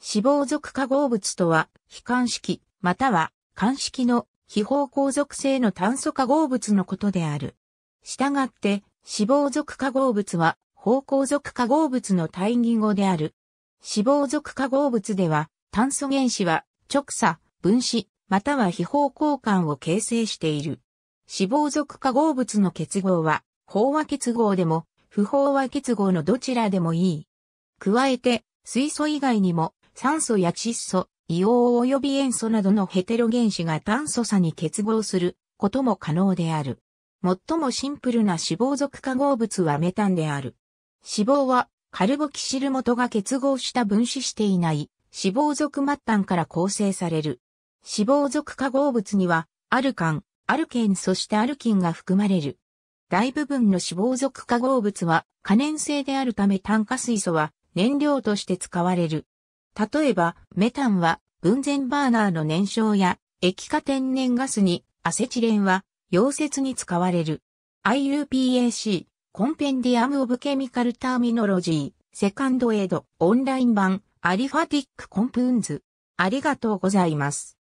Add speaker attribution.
Speaker 1: 死亡属化合物とは、非間式、または、間式の非方向属性の炭素化合物のことである。したがって、死亡属化合物は、方向属化合物の対義語である。死亡属化合物では、炭素原子は、直鎖、分子、または非方向間を形成している。死亡属化合物の結合は、飽和結合でも、不飽和結合のどちらでもいい。加えて、水素以外にも、酸素や窒素、硫黄及び塩素などのヘテロ原子が炭素差に結合することも可能である。最もシンプルな脂肪属化合物はメタンである。脂肪はカルボキシル元が結合した分子していない脂肪属末端から構成される。脂肪属化合物にはアルカン、アルケンそしてアルキンが含まれる。大部分の脂肪属化合物は可燃性であるため炭化水素は燃料として使われる。例えば、メタンは、分前バーナーの燃焼や、液化天然ガスに、アセチレンは、溶接に使われる。IUPAC、コンペンディアム・オブ・ケミカル・ターミノロジー、セカンドエイド、オンライン版、アリファティック・コンプーンズ。ありがとうございます。